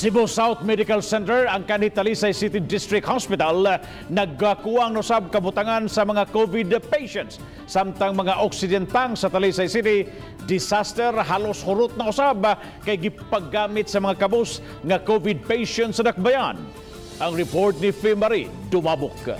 Cebu South Medical Center ang kanhi City District Hospital eh, nagkuwang nosab kabutangan sa mga COVID patients samtang mga oksidentang sa Talisay City disaster halos hurot na usab eh, kay gipaggamit sa mga kabus nga COVID patients sa Dakbayan. Ang report ni Fimari Dumabok.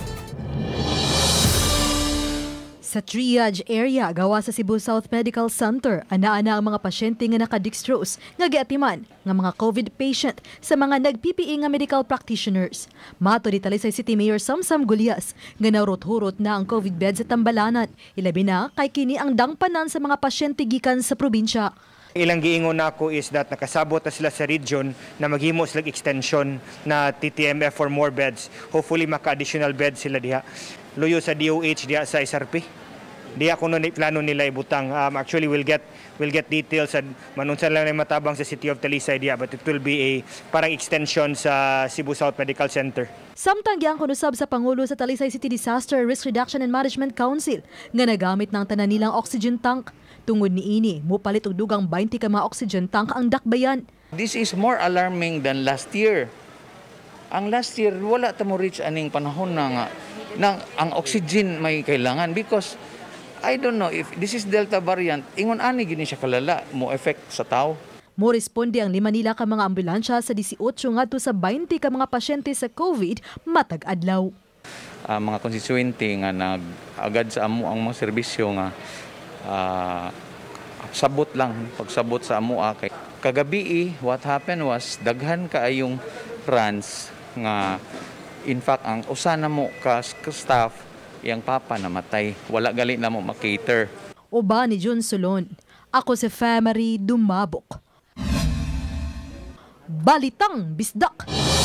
Sa triage area gawa sa Cebu South Medical Center, ana-ana ang mga pasyente nga nakadextrose nga giatiman nga mga COVID patient sa mga nag-PPE nga medical practitioners. Mato di sa City Mayor Samsam Gulias nga narot-hurot na ang COVID bed sa Tambalanan, ilabi na kay kini ang dangpanan sa mga pasyente gikan sa probinsya. Ilang giingon nako is that nakasabot na sila sa region na maghimo sila extension na TTMF for more beds. Hopefully maka-additional beds sila diha. Luyo sa DOH diha sa SRP di ako nun plano nila ibutang. Um, actually, we'll get we'll get details at manunsan lang matabang sa City of Talisay diya, but it will be a parang extension sa Cebu South Medical Center. Samtang kuno sab sa Pangulo sa Talisay City Disaster Risk Reduction and Management Council nga nagamit ng tanan nilang oxygen tank. Tungod ni ini, mo palit og dugang 20 ka mga oxygen tank ang dakbayan. This is more alarming than last year. Ang last year, wala ta mo reach aning panahon na nga na ang oxygen may kailangan because I don't know if this is Delta variant, ingon ani gini siya kalala, mo effect sa tao. Mo responde ang lima nila ka mga ambulansya sa 18 ngadto sa 20 ka mga pasyente sa COVID matag adlaw. Uh, mga konstituyente nga nag agad sa amo ang mga serbisyo nga uh, sabot lang pagsabot sa amo ah, kay kagabi eh, what happened was daghan ka ayong runs nga in fact ang usa na mo ka staff iyang papa namatay. Wala gali na mo makater. Uba ni Jun Sulon. Ako si Family Dumabok. Balitang Bisdak.